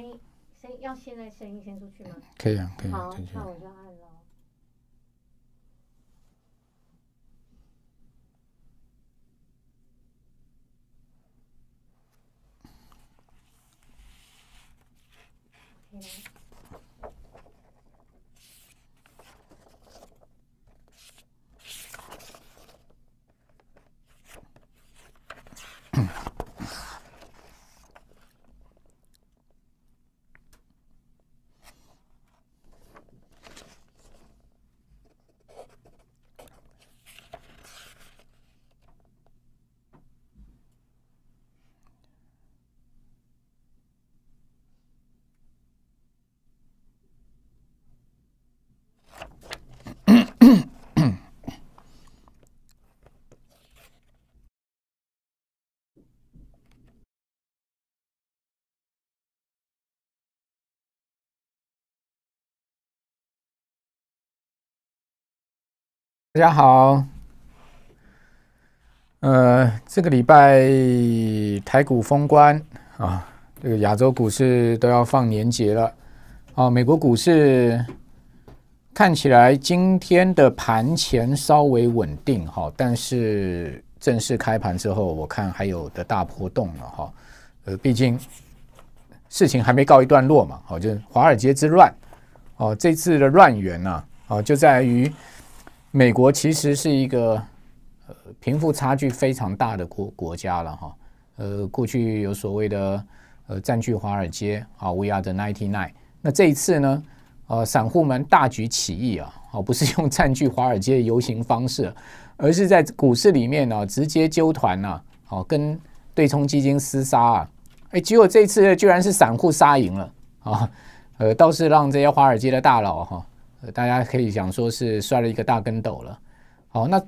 声，声要现在声音先出去吗？可以啊，可以，好，那我就按喽。大家好，呃，这个礼拜台股封关啊，这个亚洲股市都要放年节了啊。美国股市看起来今天的盘前稍微稳定哈，但是正式开盘之后，我看还有的大波动了哈。呃，毕竟事情还没告一段落嘛，好，就是华尔街之乱哦。这次的乱源呢，哦，就在于。美国其实是一个呃贫富差距非常大的国国家了哈，呃过去有所谓的呃占据华尔街啊，We are the ninety nine。那这一次呢，呃散户们大举起义啊，哦不是用占据华尔街的游行方式，而是在股市里面呢直接纠团啊，哦跟对冲基金厮杀啊，哎结果这次居然是散户杀赢了啊，呃倒是让这些华尔街的大佬哈。呃，大家可以讲说是摔了一个大跟斗了。好，那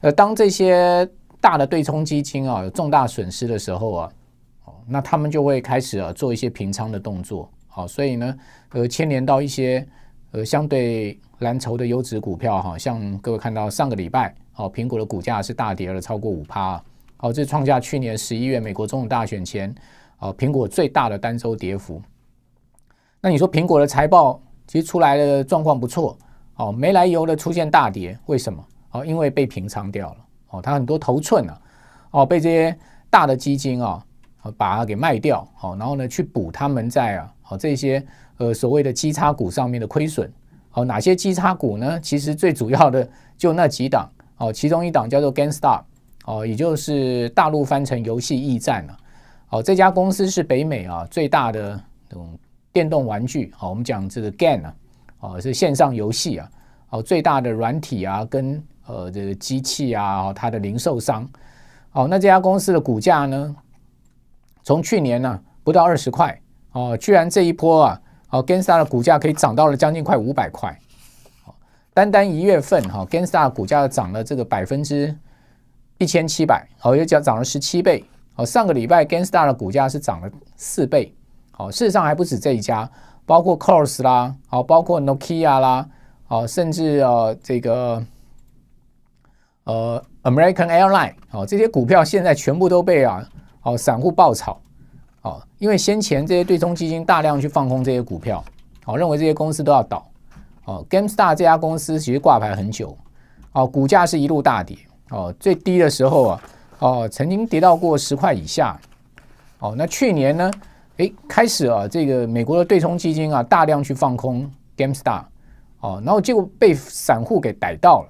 呃，当这些大的对冲基金啊有重大损失的时候啊，哦，那他们就会开始啊做一些平仓的动作。好，所以呢，呃，牵连到一些呃相对蓝筹的优质股票哈，像各位看到上个礼拜，哦，苹果的股价是大跌了超过五趴，哦，这创下去年十一月美国总统大选前，哦，苹果最大的单周跌幅。那你说苹果的财报？其实出来的状况不错哦，没来由的出现大跌，为什么？哦，因为被平仓掉了哦，它很多头寸啊，哦，被这些大的基金啊，把它给卖掉好，然后呢，去补他们在啊，好这些呃所谓的基差股上面的亏损。好，哪些基差股呢？其实最主要的就那几档哦，其中一档叫做 Gangstar 哦，也就是大陆翻成游戏驿站了。哦，这家公司是北美啊最大的那种。电动玩具，好，我们讲这个 Gan 啊，哦，是线上游戏啊，哦，最大的软体啊，跟呃这个机器啊，哦，它的零售商，哦，那这家公司的股价呢，从去年呢不到二十块，哦，居然这一波啊，哦，Ganstar 的股价可以涨到了将近快五百块，单单一月份哈，Ganstar 股价涨了这个百分之一千七百，哦，又涨涨了十七倍，哦，上个礼拜 Ganstar 的股价是涨了四倍。哦，事实上还不止这一家，包括 Coros 啦，哦，包括 Nokia 啦，哦，甚至呃这个，呃 American a i r l i n e 好、哦，这些股票现在全部都被啊哦散户爆炒，哦，因为先前这些对冲基金大量去放空这些股票，哦，认为这些公司都要倒，哦，Gamstar e 这家公司其实挂牌很久，哦，股价是一路大跌，哦，最低的时候啊，哦，曾经跌到过十块以下，哦，那去年呢？哎，开始啊，这个美国的对冲基金啊，大量去放空 Gamestar，哦，然后结果被散户给逮到了，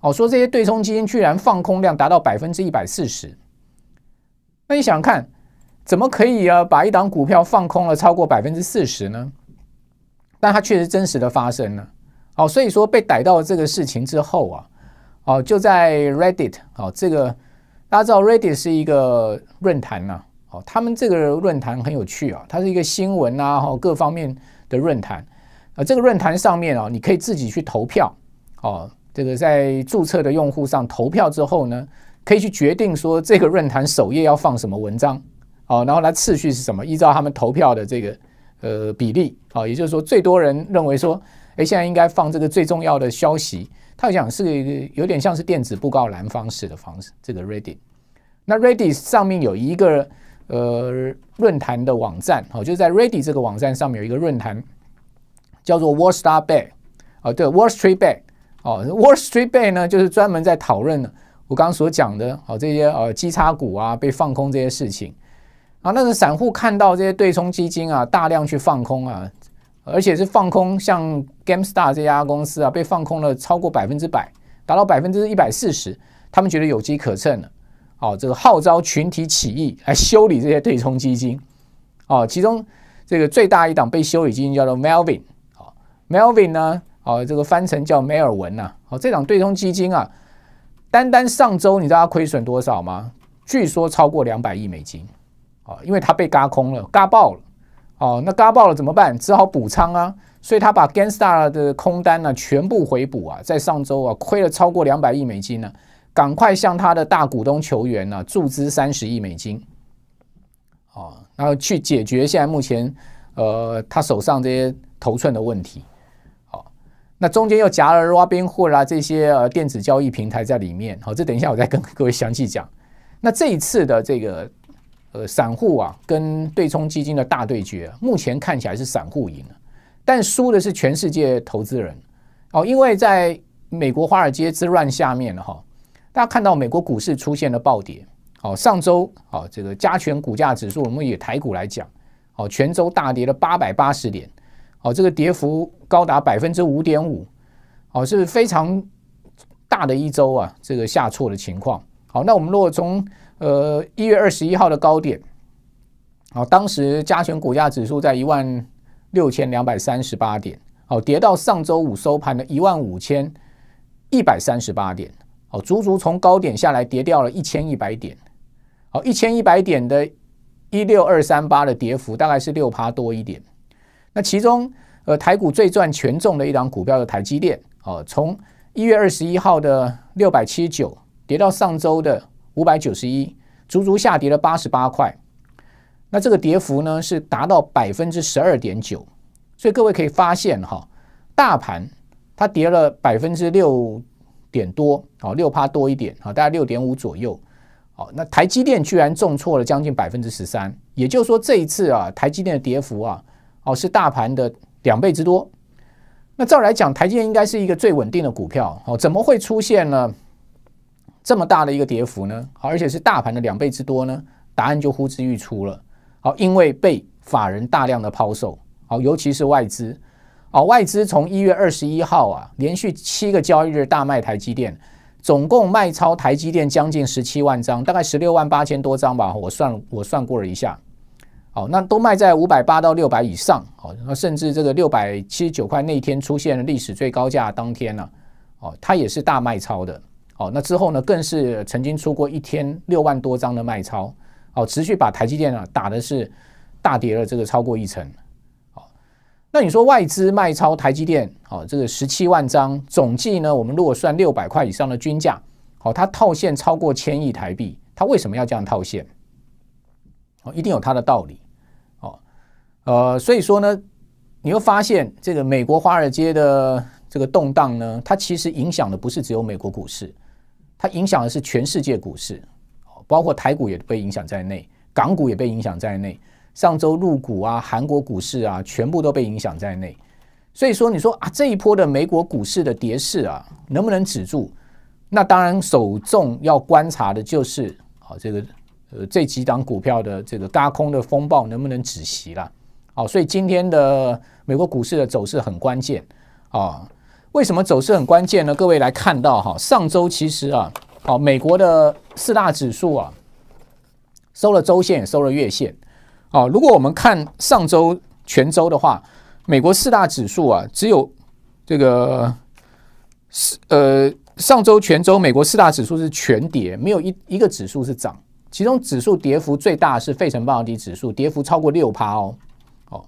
哦，说这些对冲基金居然放空量达到百分之一百四十，那你想想看，怎么可以啊把一档股票放空了超过百分之四十呢？但它确实真实的发生了，哦，所以说被逮到这个事情之后啊，哦，就在 Reddit，哦，这个大家知道 Reddit 是一个论坛呐。哦，他们这个论坛很有趣啊，它是一个新闻啊，哈，各方面的论坛。啊，这个论坛上面啊，你可以自己去投票。哦，这个在注册的用户上投票之后呢，可以去决定说这个论坛首页要放什么文章。哦，然后来次序是什么？依照他们投票的这个呃比例。哦，也就是说，最多人认为说，哎，现在应该放这个最重要的消息。他想是有点像是电子布告栏方式的方式，这个 Reddit。那 Reddit 上面有一个。呃，论坛的网站哦，就在 Ready 这个网站上面有一个论坛，叫做 Wall Street Bag 啊，对，Wall Street Bag 哦，Wall Street Bag 呢，就是专门在讨论我刚刚所讲的哦，这些呃基差股啊被放空这些事情啊。那是散户看到这些对冲基金啊大量去放空啊，而且是放空像 Gamestar 这家公司啊被放空了超过百分之百，达到百分之一百四十，他们觉得有机可乘了。哦，这个号召群体起义来修理这些对冲基金。哦，其中这个最大一档被修理基金叫做 Melvin。哦，Melvin 呢？哦，这个翻成叫梅尔文呐。哦，这档对冲基金啊，单单上周你知道它亏损多少吗？据说超过两百亿美金。哦，因为它被嘎空了，嘎爆了。哦，那嘎爆了怎么办？只好补仓啊。所以他把 Gangsta 的空单呢全部回补啊，在上周啊亏了超过两百亿美金呢。赶快向他的大股东求援呢，注资三十亿美金，哦，然后去解决现在目前呃他手上这些头寸的问题，好，那中间又夹了 Robinhood 啦这些呃电子交易平台在里面，好，这等一下我再跟各位详细讲。那这一次的这个呃散户啊跟对冲基金的大对决，目前看起来是散户赢了，但输的是全世界投资人哦，因为在美国华尔街之乱下面哈。大家看到美国股市出现了暴跌。哦，上周哦，这个加权股价指数，我们也台股来讲，哦，全周大跌了八百八十点，哦，这个跌幅高达百分之五点五，哦，是非常大的一周啊，这个下挫的情况。好，那我们如果从呃一月二十一号的高点，好当时加权股价指数在一万六千两百三十八点，好跌到上周五收盘的一万五千一百三十八点。哦，足足从高点下来跌掉了一千一百点，哦，一千一百点的一六二三八的跌幅大概是六趴多一点。那其中，呃，台股最赚权重的一档股票的台积电，哦，从一月二十一号的六百七十九跌到上周的五百九十一，足足下跌了八十八块。那这个跌幅呢，是达到百分之十二点九。所以各位可以发现哈，大盘它跌了百分之六。点多好六趴多一点好大概六点五左右好那台积电居然重挫了将近百分之十三，也就是说这一次啊台积电的跌幅啊哦是大盘的两倍之多。那照来讲台积电应该是一个最稳定的股票哦，怎么会出现呢这么大的一个跌幅呢？而且是大盘的两倍之多呢？答案就呼之欲出了。好，因为被法人大量的抛售，好尤其是外资。哦，外资从一月二十一号啊，连续七个交易日大卖台积电，总共卖超台积电将近十七万张，大概十六万八千多张吧，我算我算过了一下。哦，那都卖在五百八到六百以上。哦，那甚至这个六百七十九块那天出现了历史最高价，当天呢，哦，它也是大卖超的。哦，那之后呢，更是曾经出过一天六万多张的卖超。哦，持续把台积电啊打的是大跌了，这个超过一成。那你说外资卖超台积电，好，这个十七万张，总计呢，我们如果算六百块以上的均价，好，它套现超过千亿台币，它为什么要这样套现？哦，一定有它的道理，哦，呃，所以说呢，你会发现这个美国华尔街的这个动荡呢，它其实影响的不是只有美国股市，它影响的是全世界股市，包括台股也被影响在内，港股也被影响在内。上周入股啊，韩国股市啊，全部都被影响在内。所以说，你说啊，这一波的美国股市的跌势啊，能不能止住？那当然，首重要观察的就是，好这个呃这几档股票的这个高空的风暴能不能止息了。好，所以今天的美国股市的走势很关键啊。为什么走势很关键呢？各位来看到哈，上周其实啊，好美国的四大指数啊，收了周线，收了月线。哦，如果我们看上周全周的话，美国四大指数啊，只有这个呃上周全周美国四大指数是全跌，没有一一个指数是涨。其中指数跌幅最大是费城半导体指数，跌幅超过六趴哦。哦，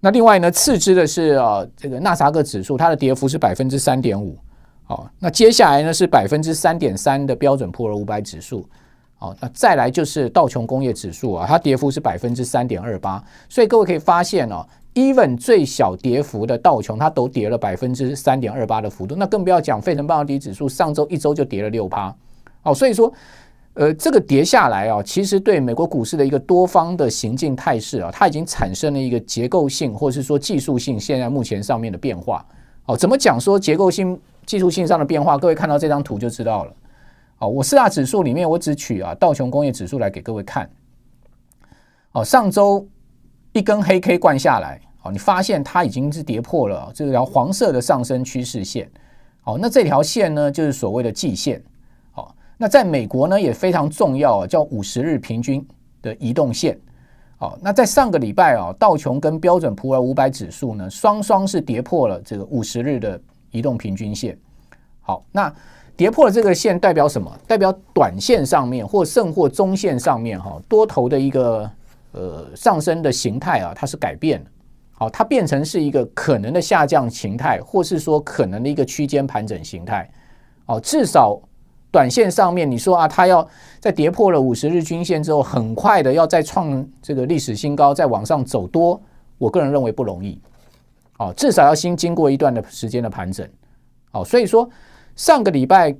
那另外呢，次之的是啊这个纳萨克指数，它的跌幅是百分之三点五。哦，那接下来呢是百分之三点三的标准普尔五百指数。那再来就是道琼工业指数啊，它跌幅是百分之三点二八，所以各位可以发现哦，even 最小跌幅的道琼它都跌了百分之三点二八的幅度，那更不要讲费城半导体指数上周一周就跌了六趴，哦，所以说，呃，这个跌下来啊，其实对美国股市的一个多方的行进态势啊，它已经产生了一个结构性或是说技术性现在目前上面的变化，哦，怎么讲说结构性技术性上的变化，各位看到这张图就知道了。我四大指数里面，我只取啊道琼工业指数来给各位看。好，上周一根黑 K 灌下来，哦，你发现它已经是跌破了这条黄色的上升趋势线。好，那这条线呢，就是所谓的季线。好，那在美国呢也非常重要啊，叫五十日平均的移动线。好，那在上个礼拜啊，道琼跟标准普尔五百指数呢，双双是跌破了这个五十日的移动平均线。好，那。跌破了这个线代表什么？代表短线上面或甚或中线上面哈多头的一个呃上升的形态啊，它是改变了，好，它变成是一个可能的下降形态，或是说可能的一个区间盘整形态。哦，至少短线上面你说啊，它要在跌破了五十日均线之后，很快的要再创这个历史新高，再往上走多，我个人认为不容易。哦，至少要先经过一段的时间的盘整。哦，所以说。上个礼拜，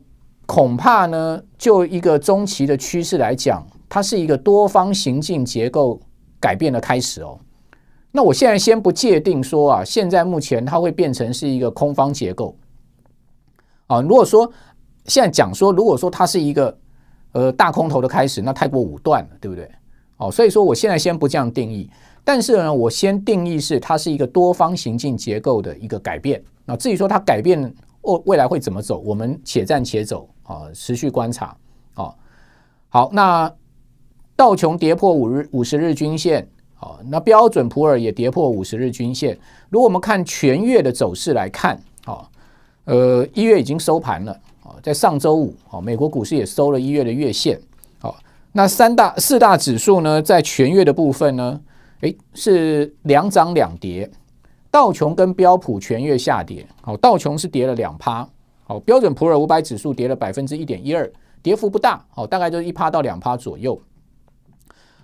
恐怕呢，就一个中期的趋势来讲，它是一个多方行进结构改变的开始哦。那我现在先不界定说啊，现在目前它会变成是一个空方结构啊。如果说现在讲说，如果说它是一个呃大空头的开始，那太过武断了，对不对？哦，所以说我现在先不这样定义，但是呢，我先定义是它是一个多方行进结构的一个改变。那至于说它改变，哦，未来会怎么走？我们且战且走啊，持续观察。啊。好，那道琼跌破五日、五十日均线。好，那标准普尔也跌破五十日均线。如果我们看全月的走势来看，好，呃，一月已经收盘了。啊，在上周五，啊，美国股市也收了一月的月线。啊。那三大、四大指数呢，在全月的部分呢，诶，是两涨两跌。道琼跟标普全月下跌，好，道琼是跌了两趴，好，标准普尔五百指数跌了百分之一点一二，跌幅不大，好，大概就是一趴到两趴左右，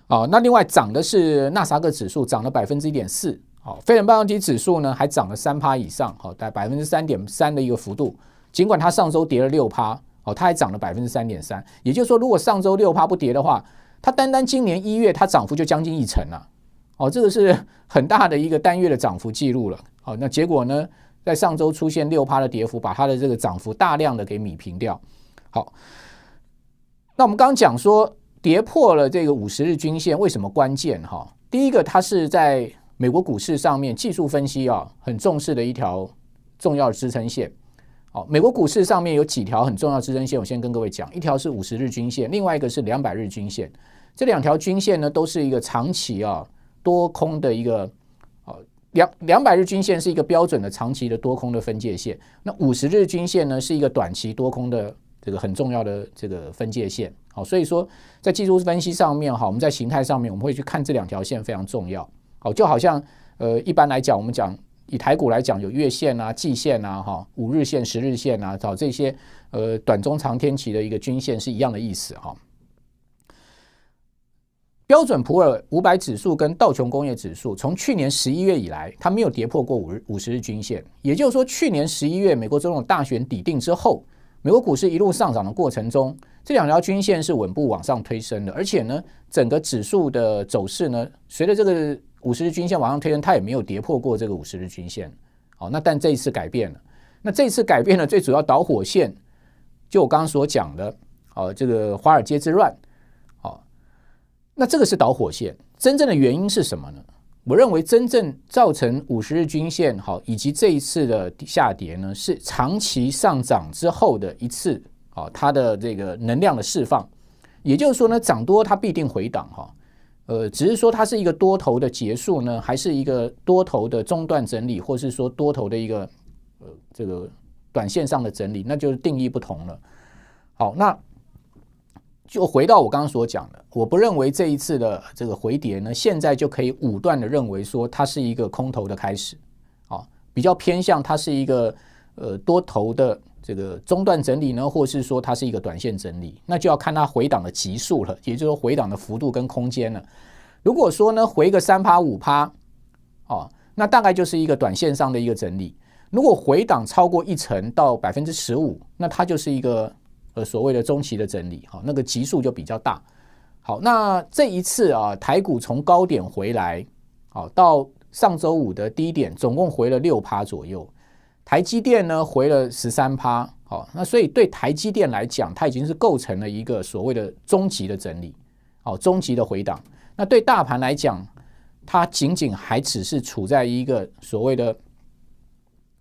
好，那另外涨的是纳啥个克指数涨了百分之一点四，好，非人半导体指数呢还涨了三趴以上，好，在百分之三点三的一个幅度，尽管它上周跌了六趴，哦，它还涨了百分之三点三，也就是说，如果上周六趴不跌的话，它单单今年一月它涨幅就将近一成了。哦，这个是很大的一个单月的涨幅记录了。好，那结果呢，在上周出现六趴的跌幅，把它的这个涨幅大量的给米平掉。好，那我们刚刚讲说跌破了这个五十日均线，为什么关键？哈，第一个，它是在美国股市上面技术分析啊，很重视的一条重要支撑线。好，美国股市上面有几条很重要支撑线，我先跟各位讲，一条是五十日均线，另外一个是两百日均线。这两条均线呢，都是一个长期啊。多空的一个，哦两两百日均线是一个标准的长期的多空的分界线，那五十日均线呢，是一个短期多空的这个很重要的这个分界线，好，所以说在技术分析上面，哈，我们在形态上面，我们会去看这两条线非常重要，好，就好像呃，一般来讲，我们讲以台股来讲，有月线啊、季线啊，哈，五日线、十日线啊，找这些呃短中长天期的一个均线是一样的意思，哈。标准普尔五百指数跟道琼工业指数，从去年十一月以来，它没有跌破过五日五十日均线。也就是说，去年十一月美国总统大选抵定之后，美国股市一路上涨的过程中，这两条均线是稳步往上推升的。而且呢，整个指数的走势呢，随着这个五十日均线往上推升，它也没有跌破过这个五十日均线。好，那但这一次改变了。那这一次改变了，最主要导火线，就我刚刚所讲的，哦，这个华尔街之乱。那这个是导火线，真正的原因是什么呢？我认为真正造成五十日均线好以及这一次的下跌呢，是长期上涨之后的一次啊，它的这个能量的释放。也就是说呢，涨多它必定回档哈，呃，只是说它是一个多头的结束呢，还是一个多头的中断整理，或是说多头的一个呃这个短线上的整理，那就是定义不同了。好，那。就回到我刚刚所讲的，我不认为这一次的这个回跌呢，现在就可以武断的认为说它是一个空头的开始，啊，比较偏向它是一个呃多头的这个中段整理呢，或是说它是一个短线整理，那就要看它回档的级数了，也就是说回档的幅度跟空间了。如果说呢回个三趴五趴，哦，那大概就是一个短线上的一个整理；如果回档超过一成到百分之十五，那它就是一个。呃，所谓的中期的整理，好，那个级数就比较大。好，那这一次啊，台股从高点回来，好，到上周五的低点，总共回了六趴左右。台积电呢，回了十三趴。好，那所以对台积电来讲，它已经是构成了一个所谓的中期的整理，哦，中期的回档。那对大盘来讲，它仅仅还只是处在一个所谓的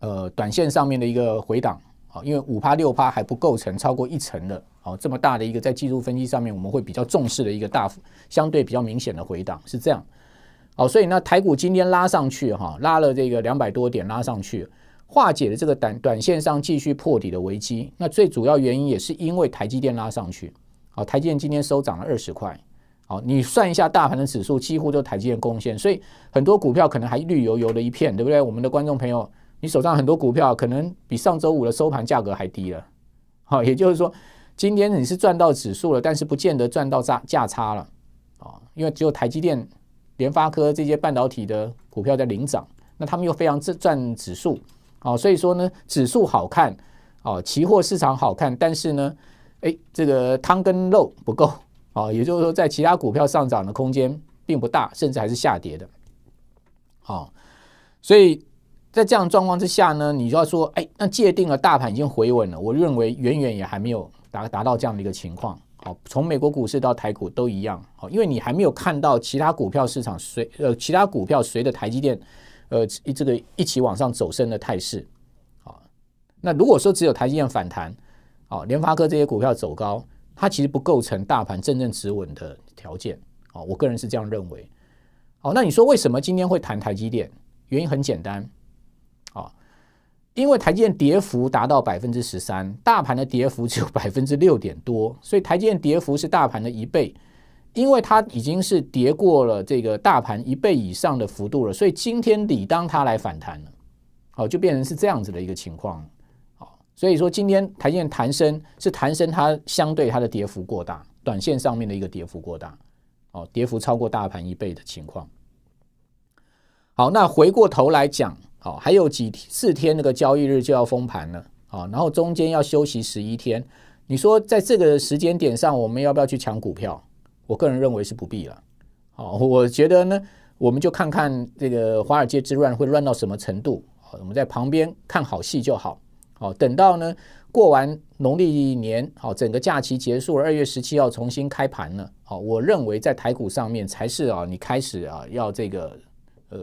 呃，短线上面的一个回档。好，因为五趴六趴还不构成超过一层的，好，这么大的一个在技术分析上面，我们会比较重视的一个大幅相对比较明显的回档是这样。好，所以那台股今天拉上去，哈，拉了这个两百多点拉上去，化解了这个短短线上继续破底的危机。那最主要原因也是因为台积电拉上去，好，台积电今天收涨了二十块，好，你算一下大盘的指数几乎都台积电贡献，所以很多股票可能还绿油油的一片，对不对？我们的观众朋友。你手上很多股票可能比上周五的收盘价格还低了，好，也就是说今天你是赚到指数了，但是不见得赚到价价差了啊，因为只有台积电、联发科这些半导体的股票在领涨，那他们又非常赚赚指数啊，所以说呢，指数好看啊，期货市场好看，但是呢，哎，这个汤跟肉不够啊，也就是说在其他股票上涨的空间并不大，甚至还是下跌的啊，所以。在这样状况之下呢，你就要说，哎，那界定了大盘已经回稳了。我认为远远也还没有达达到这样的一个情况。好，从美国股市到台股都一样。好，因为你还没有看到其他股票市场随呃其他股票随着台积电呃这个一起往上走升的态势。好，那如果说只有台积电反弹，好，联发科这些股票走高，它其实不构成大盘真正止稳的条件。好，我个人是这样认为。好，那你说为什么今天会谈台积电？原因很简单。因为台积电跌幅达到百分之十三，大盘的跌幅只有 百分之六点多，所以台积电跌幅是大盘的一倍，因为它已经是跌过了这个大盘一倍以上的幅度了，所以今天理当它来反弹了，好，就变成是这样子的一个情况，好，所以说今天台积电弹升是弹升，它相对它的跌幅过大，短线上面的一个跌幅过大，哦，跌幅超过大盘一倍的情况，好，那回过头来讲。好，还有几四天那个交易日就要封盘了，啊。然后中间要休息十一天。你说在这个时间点上，我们要不要去抢股票？我个人认为是不必了。好，我觉得呢，我们就看看这个华尔街之乱会乱到什么程度。好，我们在旁边看好戏就好。好，等到呢过完农历年，好，整个假期结束了，二月十七号重新开盘了。好，我认为在台股上面才是啊，你开始啊要这个呃。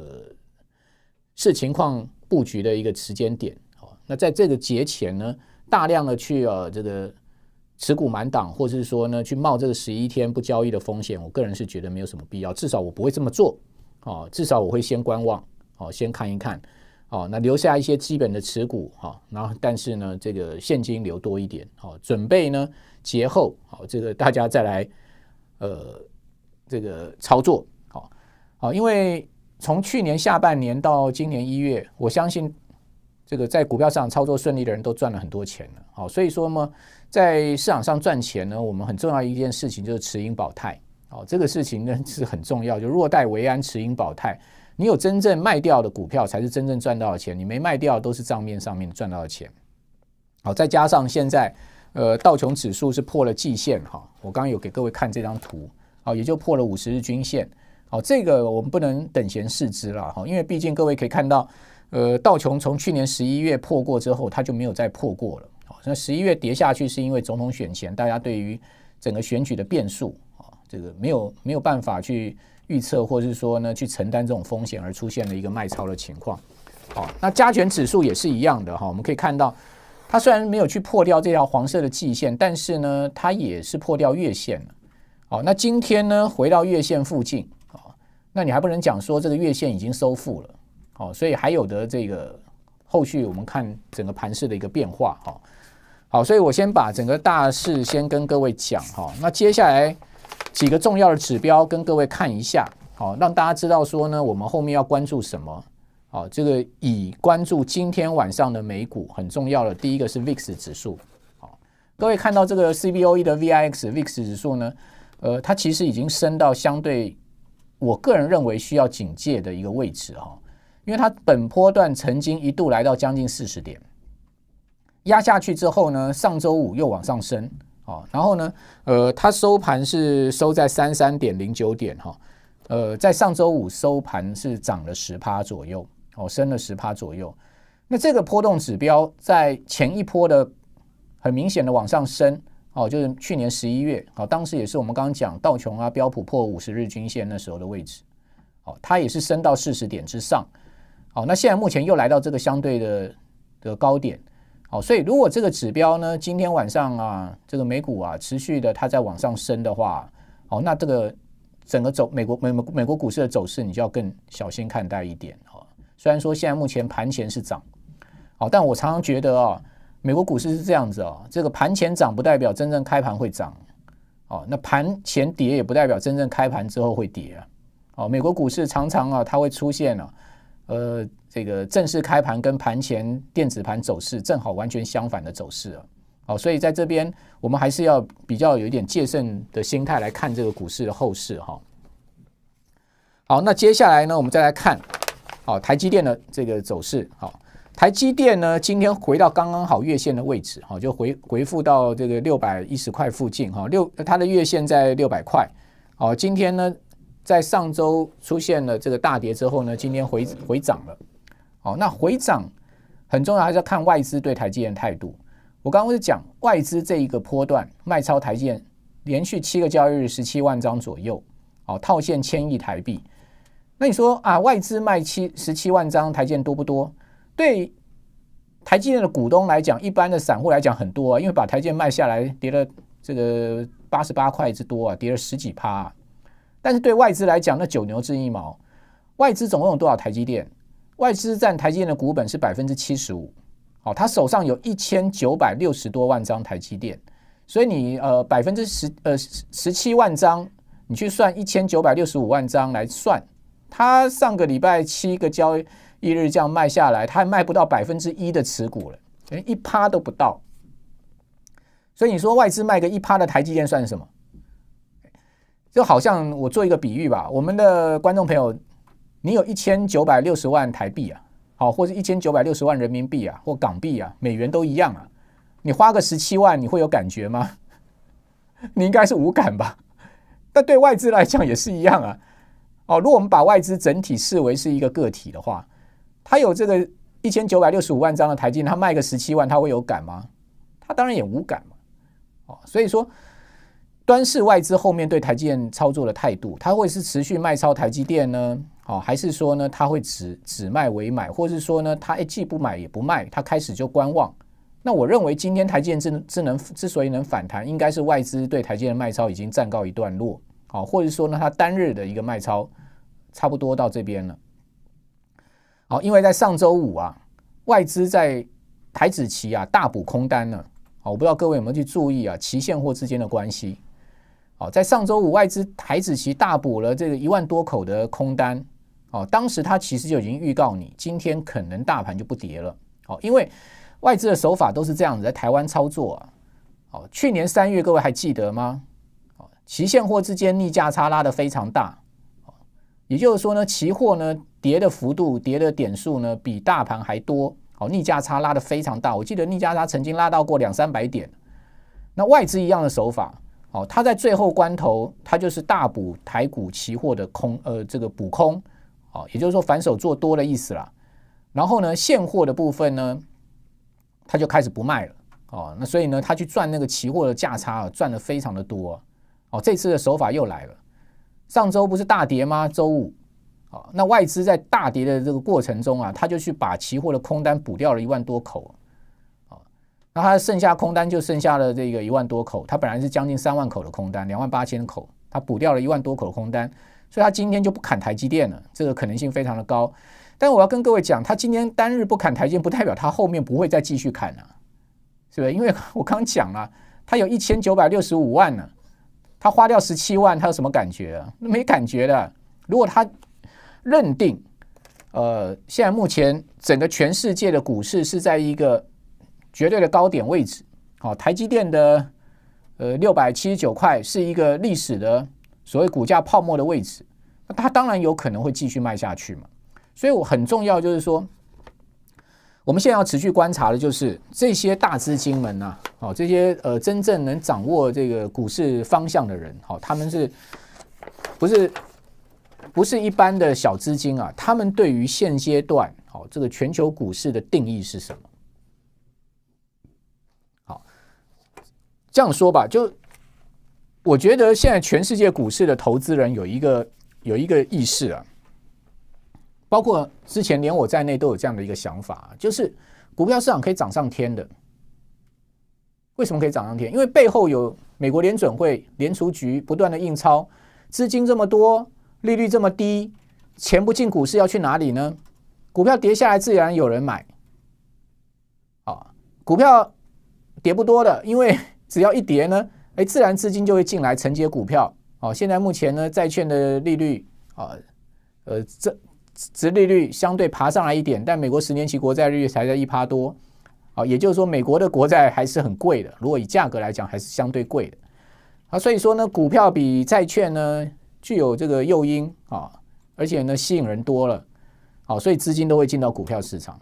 是情况布局的一个时间点，好，那在这个节前呢，大量的去呃这个持股满档，或者是说呢去冒这个十一天不交易的风险，我个人是觉得没有什么必要，至少我不会这么做，哦，至少我会先观望，哦，先看一看，哦，那留下一些基本的持股，哈，然后但是呢，这个现金流多一点，哦，准备呢节后，哦，这个大家再来，呃，这个操作，好，好，因为。从去年下半年到今年一月，我相信这个在股票上操作顺利的人都赚了很多钱了。好，所以说嘛，在市场上赚钱呢，我们很重要一件事情就是持盈保泰。好，这个事情呢是很重要，就弱带为安，持盈保泰。你有真正卖掉的股票，才是真正赚到的钱；你没卖掉，都是账面上面赚到的钱。好，再加上现在，呃，道琼指数是破了季线哈，我刚刚有给各位看这张图，好，也就破了五十日均线。好，这个我们不能等闲视之了哈，因为毕竟各位可以看到，呃，道琼从去年十一月破过之后，它就没有再破过了，好，那十一月跌下去是因为总统选前，大家对于整个选举的变数，啊，这个没有没有办法去预测，或者是说呢，去承担这种风险而出现了一个卖超的情况，好，那加权指数也是一样的哈，我们可以看到，它虽然没有去破掉这条黄色的季线，但是呢，它也是破掉月线了，好，那今天呢，回到月线附近。那你还不能讲说这个月线已经收复了，好，所以还有的这个后续我们看整个盘势的一个变化，哈，好，所以我先把整个大势先跟各位讲，哈，那接下来几个重要的指标跟各位看一下，好，让大家知道说呢，我们后面要关注什么，好，这个以关注今天晚上的美股很重要的第一个是 VIX 指数，好，各位看到这个 CBOE 的 VIX VIX 指数呢，呃，它其实已经升到相对。我个人认为需要警戒的一个位置哈，因为它本波段曾经一度来到将近四十点，压下去之后呢，上周五又往上升，哦，然后呢，呃，它收盘是收在三三点零九点哈，呃，在上周五收盘是涨了十趴左右，哦，升了十趴左右，那这个波动指标在前一波的很明显的往上升。哦，就是去年十一月，好，当时也是我们刚刚讲道琼啊，标普破五十日均线那时候的位置，哦，它也是升到四十点之上，好，那现在目前又来到这个相对的的高点，好，所以如果这个指标呢，今天晚上啊，这个美股啊持续的它在往上升的话，好，那这个整个走美国美美美国股市的走势，你就要更小心看待一点哦。虽然说现在目前盘前是涨，好，但我常常觉得啊。美国股市是这样子哦，这个盘前涨不代表真正开盘会涨，哦，那盘前跌也不代表真正开盘之后会跌啊，哦，美国股市常常啊，它会出现啊，呃，这个正式开盘跟盘前电子盘走势正好完全相反的走势啊，哦，所以在这边我们还是要比较有一点借慎的心态来看这个股市的后市哈。好，那接下来呢，我们再来看好台积电的这个走势好。台积电呢，今天回到刚刚好月线的位置，哈，就回回复到这个六百一十块附近，哈，六它的月线在六百块，哦，今天呢，在上周出现了这个大跌之后呢，今天回回涨了，哦，那回涨很重要，还是要看外资对台积电态度。我刚刚是讲外资这一个波段卖超台积电连续七个交易日十七万张左右，哦，套现千亿台币，那你说啊，外资卖七十七万张台积电多不多？对台积电的股东来讲，一般的散户来讲很多啊，因为把台积电卖下来，跌了这个八十八块之多啊，跌了十几趴。但是对外资来讲，那九牛之一毛。外资总共有多少台积电？外资占台积电的股本是百分之七十五。好，他手上有一千九百六十多万张台积电，所以你呃百分之十呃十七万张，你去算一千九百六十五万张来算，他上个礼拜七个交。一日这样卖下来，它还卖不到百分之一的持股了，连一趴都不到。所以你说外资卖个一趴的台积电算什么？就好像我做一个比喻吧，我们的观众朋友，你有一千九百六十万台币啊，好，或者一千九百六十万人民币啊，或港币啊，美元都一样啊。你花个十七万，你会有感觉吗？你应该是无感吧？但对外资来讲也是一样啊。哦，如果我们把外资整体视为是一个个体的话，他有这个一千九百六十五万张的台积电，他卖个十七万，他会有感吗？他当然也无感嘛。哦，所以说，端视外资后面对台积电操作的态度，他会是持续卖超台积电呢？哦，还是说呢，他会只只卖为买，或是说呢，他一既不买也不卖，他开始就观望？那我认为今天台积电智能智能之所以能反弹，应该是外资对台积电卖超已经暂告一段落。好，或者说呢，它单日的一个卖超差不多到这边了。好，因为在上周五啊，外资在台子期啊大补空单呢。好，我不知道各位有没有去注意啊，期现货之间的关系。好，在上周五外资台子期大补了这个一万多口的空单。哦，当时他其实就已经预告你，今天可能大盘就不跌了。哦，因为外资的手法都是这样子，在台湾操作啊。哦，去年三月各位还记得吗？哦，期现货之间逆价差拉得非常大。也就是说呢，期货呢。跌的幅度，跌的点数呢，比大盘还多。哦，逆价差拉得非常大。我记得逆价差曾经拉到过两三百点。那外资一样的手法，哦，他在最后关头，他就是大补台股期货的空，呃，这个补空，哦，也就是说反手做多的意思啦。然后呢，现货的部分呢，他就开始不卖了，哦，那所以呢，他去赚那个期货的价差，赚得非常的多。哦，这次的手法又来了，上周不是大跌吗？周五。啊，那外资在大跌的这个过程中啊，他就去把期货的空单补掉了一万多口，啊，那他剩下空单就剩下了这个一万多口，他本来是将近三万口的空单，两万八千口，他补掉了一万多口的空单，所以他今天就不砍台积电了，这个可能性非常的高。但我要跟各位讲，他今天单日不砍台积电，不代表他后面不会再继续砍啊，是不是？因为 我刚讲了，他有一千九百六十五万呢，他花掉十七万，他有什么感觉啊？没感觉的。如果他认定，呃，现在目前整个全世界的股市是在一个绝对的高点位置。好，台积电的呃六百七十九块是一个历史的所谓股价泡沫的位置，那它当然有可能会继续卖下去嘛。所以，我很重要就是说，我们现在要持续观察的就是这些大资金们呐，好，这些呃真正能掌握这个股市方向的人，好，他们是不是？不是一般的小资金啊，他们对于现阶段好这个全球股市的定义是什么？好，这样说吧，就我觉得现在全世界股市的投资人有一个有一个意识啊，包括之前连我在内都有这样的一个想法，就是股票市场可以涨上天的。为什么可以涨上天？因为背后有美国联准会联储局不断的印钞，资金这么多。利率这么低，钱不进股市要去哪里呢？股票跌下来自然有人买，啊，股票跌不多的，因为只要一跌呢，哎，自然资金就会进来承接股票。哦，现在目前呢，债券的利率啊，呃，这值利率相对爬上来一点，但美国十年期国债利率才在一趴多，啊，也就是说美国的国债还是很贵的，如果以价格来讲还是相对贵的，啊，所以说呢，股票比债券呢。具有这个诱因啊，而且呢，吸引人多了，好，所以资金都会进到股票市场。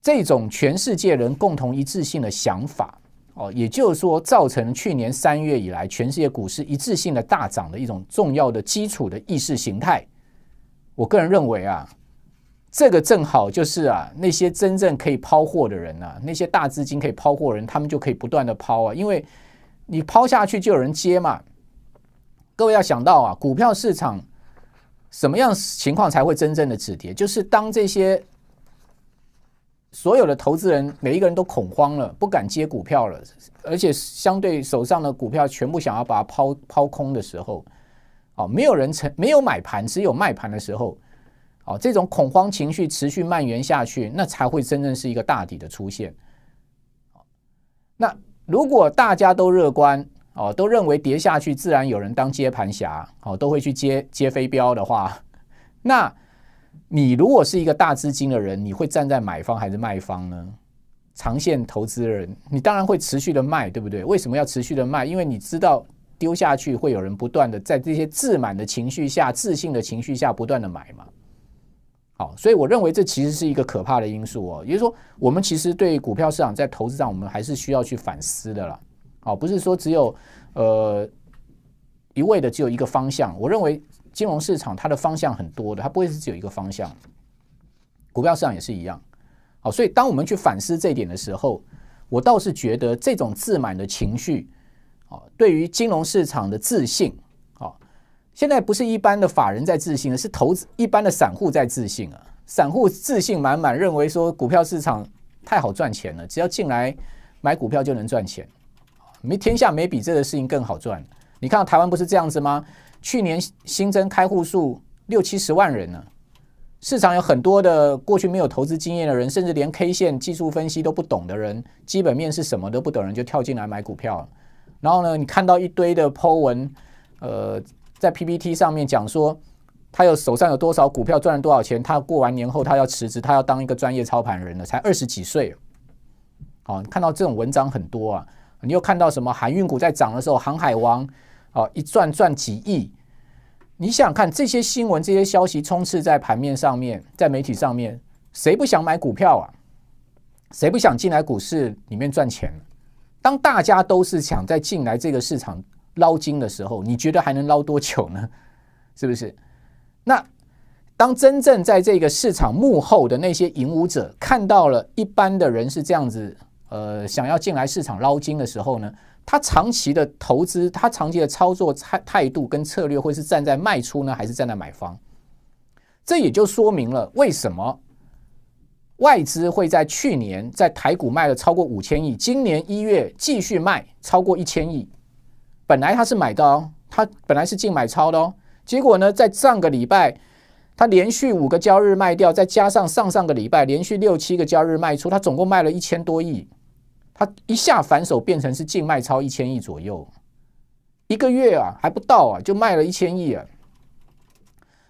这种全世界人共同一致性的想法，哦，也就是说，造成去年三月以来全世界股市一致性的大涨的一种重要的基础的意识形态。我个人认为啊，这个正好就是啊，那些真正可以抛货的人啊，那些大资金可以抛货人，他们就可以不断的抛啊，因为你抛下去就有人接嘛。都要想到啊，股票市场什么样情况才会真正的止跌？就是当这些所有的投资人每一个人都恐慌了，不敢接股票了，而且相对手上的股票全部想要把它抛抛空的时候，哦，没有人成没有买盘，只有卖盘的时候，哦，这种恐慌情绪持续蔓延下去，那才会真正是一个大底的出现。那如果大家都乐观。哦，都认为跌下去，自然有人当接盘侠，哦，都会去接接飞镖的话，那你如果是一个大资金的人，你会站在买方还是卖方呢？长线投资人，你当然会持续的卖，对不对？为什么要持续的卖？因为你知道丢下去会有人不断的在这些自满的情绪下、自信的情绪下不断的买嘛。好，所以我认为这其实是一个可怕的因素哦，也就是说，我们其实对股票市场在投资上，我们还是需要去反思的了。哦，不是说只有呃一味的只有一个方向。我认为金融市场它的方向很多的，它不会是只有一个方向。股票市场也是一样。好，所以当我们去反思这一点的时候，我倒是觉得这种自满的情绪，哦，对于金融市场的自信，哦，现在不是一般的法人在自信了，是投资一般的散户在自信啊。散户自信满满，认为说股票市场太好赚钱了，只要进来买股票就能赚钱。没天下没比这个事情更好赚。你看到台湾不是这样子吗？去年新增开户数六七十万人呢。市场有很多的过去没有投资经验的人，甚至连 K 线技术分析都不懂的人，基本面是什么都不懂的人就跳进来买股票了。然后呢，你看到一堆的 Po 文，呃，在 PPT 上面讲说，他有手上有多少股票赚了多少钱，他过完年后他要辞职，他要当一个专业操盘人了，才二十几岁。好，你看到这种文章很多啊。你又看到什么？航运股在涨的时候，航海王，哦，一赚赚几亿。你想想看，这些新闻、这些消息充斥在盘面上面，在媒体上面，谁不想买股票啊？谁不想进来股市里面赚钱？当大家都是想在进来这个市场捞金的时候，你觉得还能捞多久呢？是不是？那当真正在这个市场幕后的那些引舞者看到了一般的人是这样子。呃，想要进来市场捞金的时候呢，他长期的投资，他长期的操作态态度跟策略，会是站在卖出呢，还是站在买方？这也就说明了为什么外资会在去年在台股卖了超过五千亿，今年一月继续卖超过一千亿。本来他是买的哦，他本来是净买超的哦，结果呢，在上个礼拜他连续五个交易日卖掉，再加上上上个礼拜连续六七个交易日卖出，他总共卖了一千多亿。一下反手变成是净卖超一千亿左右，一个月啊还不到啊就卖了一千亿啊，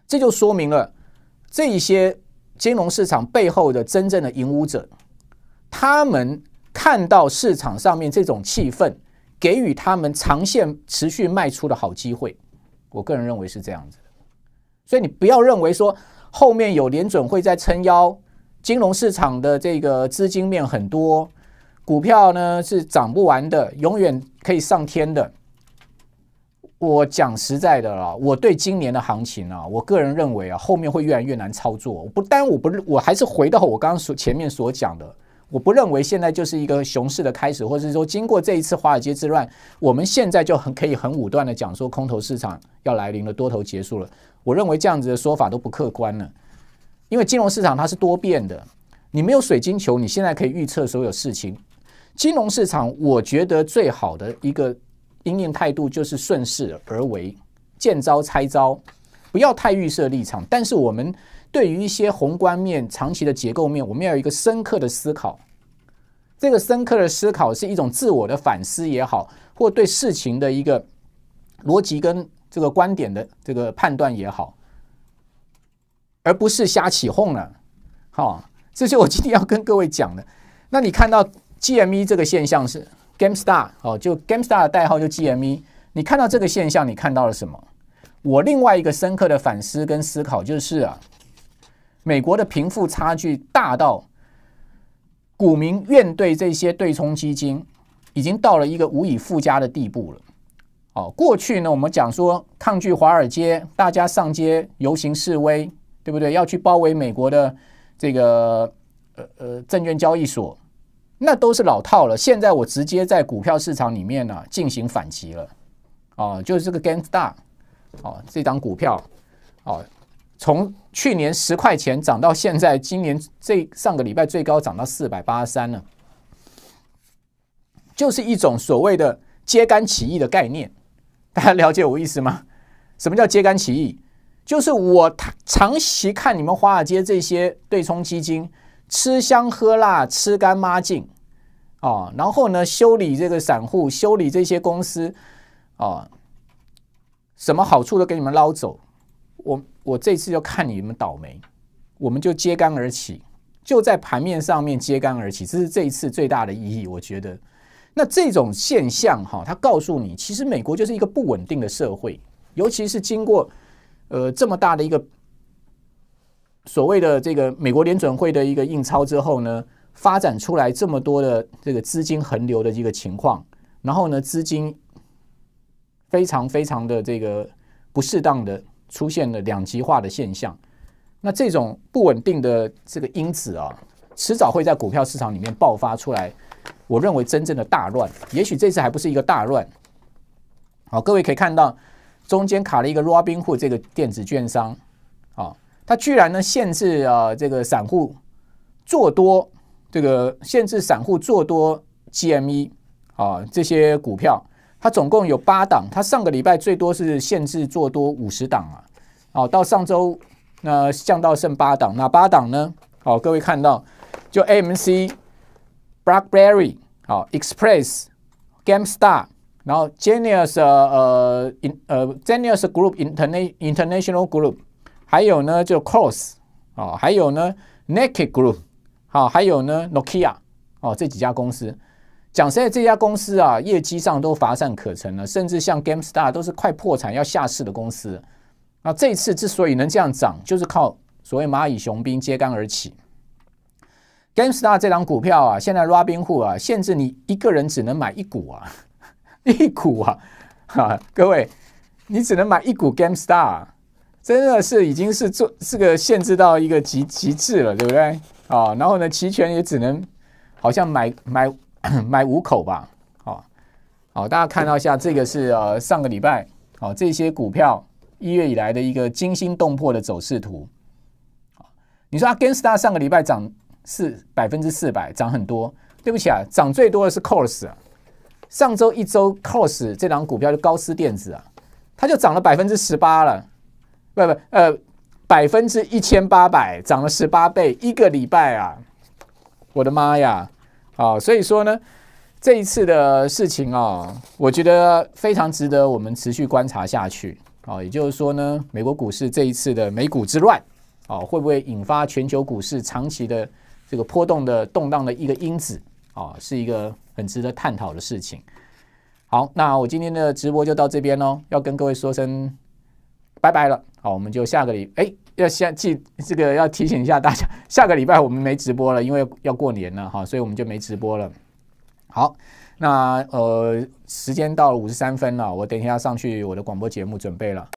这就说明了这些金融市场背后的真正的引舞者，他们看到市场上面这种气氛，给予他们长线持续卖出的好机会。我个人认为是这样子，所以你不要认为说后面有联准会在撑腰，金融市场的这个资金面很多。股票呢是涨不完的，永远可以上天的。我讲实在的啦，我对今年的行情啊，我个人认为啊，后面会越来越难操作。不单我不，我还是回到我刚刚所前面所讲的，我不认为现在就是一个熊市的开始，或者是说经过这一次华尔街之乱，我们现在就很可以很武断的讲说空头市场要来临了，多头结束了。我认为这样子的说法都不客观了，因为金融市场它是多变的，你没有水晶球，你现在可以预测所有事情。金融市场，我觉得最好的一个应应态度就是顺势而为，见招拆招，不要太预设立场。但是我们对于一些宏观面、长期的结构面，我们要有一个深刻的思考。这个深刻的思考是一种自我的反思也好，或对事情的一个逻辑跟这个观点的这个判断也好，而不是瞎起哄了。好，这是我今天要跟各位讲的。那你看到？GME 这个现象是 Gamestar 哦，就 Gamestar 的代号就 GME。你看到这个现象，你看到了什么？我另外一个深刻的反思跟思考就是啊，美国的贫富差距大到股民怨对这些对冲基金已经到了一个无以复加的地步了。哦，过去呢，我们讲说抗拒华尔街，大家上街游行示威，对不对？要去包围美国的这个呃呃证券交易所。那都是老套了。现在我直接在股票市场里面呢进行反击了，哦，就是这个 Game Star，哦，这张股票，哦，从去年十块钱涨到现在，今年这上个礼拜最高涨到四百八十三了，就是一种所谓的揭竿起义的概念。大家了解我意思吗？什么叫揭竿起义？就是我长期看你们华尔街这些对冲基金吃香喝辣、吃干抹净。啊，然后呢，修理这个散户，修理这些公司，啊，什么好处都给你们捞走。我我这次就看你们倒霉，我们就揭竿而起，就在盘面上面揭竿而起，这是这一次最大的意义，我觉得。那这种现象哈，他告诉你，其实美国就是一个不稳定的社会，尤其是经过呃这么大的一个所谓的这个美国联准会的一个印钞之后呢。发展出来这么多的这个资金横流的一个情况，然后呢，资金非常非常的这个不适当的出现了两极化的现象。那这种不稳定的这个因子啊，迟早会在股票市场里面爆发出来。我认为真正的大乱，也许这次还不是一个大乱。好，各位可以看到中间卡了一个 Robinhood 这个电子券商，啊，它居然呢限制啊这个散户做多。这个限制散户做多 GME 啊这些股票，它总共有八档，它上个礼拜最多是限制做多五十档啊，好到上周那降到剩八档，哪八档呢？好，各位看到就 AMC、BlackBerry、好 Express、Gamestar，然后 Genius 呃呃 Genius Group Internation t e r n a t i o n a l Group，还有呢就 c o s s e 啊，还有呢 Naked Group。好，还有呢，Nokia 哦，这几家公司讲实在，这家公司啊，业绩上都乏善可陈了，甚至像 Gamestar 都是快破产要下市的公司。那这次之所以能这样涨，就是靠所谓蚂蚁雄兵揭竿而起。Gamestar 这张股票啊，现在 o 兵 d 啊，限制你一个人只能买一股啊，一股啊，哈，各位你只能买一股 Gamestar，真的是已经是做这个限制到一个极极致了，对不对？啊，然后呢，期权也只能好像买买 买五口吧。啊，好，大家看到一下，这个是呃上个礼拜，好这些股票一月以来的一个惊心动魄的走势图。啊，你说阿根斯 s 上个礼拜涨四百分之四百，涨很多。对不起啊，涨最多的是 COS，上周一周 COS 这档股票就高斯电子啊，它就涨了百分之十八了。不不呃。百分之一千八百，涨了十八倍，一个礼拜啊！我的妈呀！啊，所以说呢，这一次的事情啊，我觉得非常值得我们持续观察下去啊。也就是说呢，美国股市这一次的美股之乱，啊，会不会引发全球股市长期的这个波动的动荡的一个因子啊？是一个很值得探讨的事情。好，那我今天的直播就到这边喽，要跟各位说声拜拜了。好，我们就下个礼，哎，要先记这个要提醒一下大家，下个礼拜我们没直播了，因为要过年了哈，所以我们就没直播了。好，那呃，时间到了五十三分了，我等一下要上去我的广播节目准备了。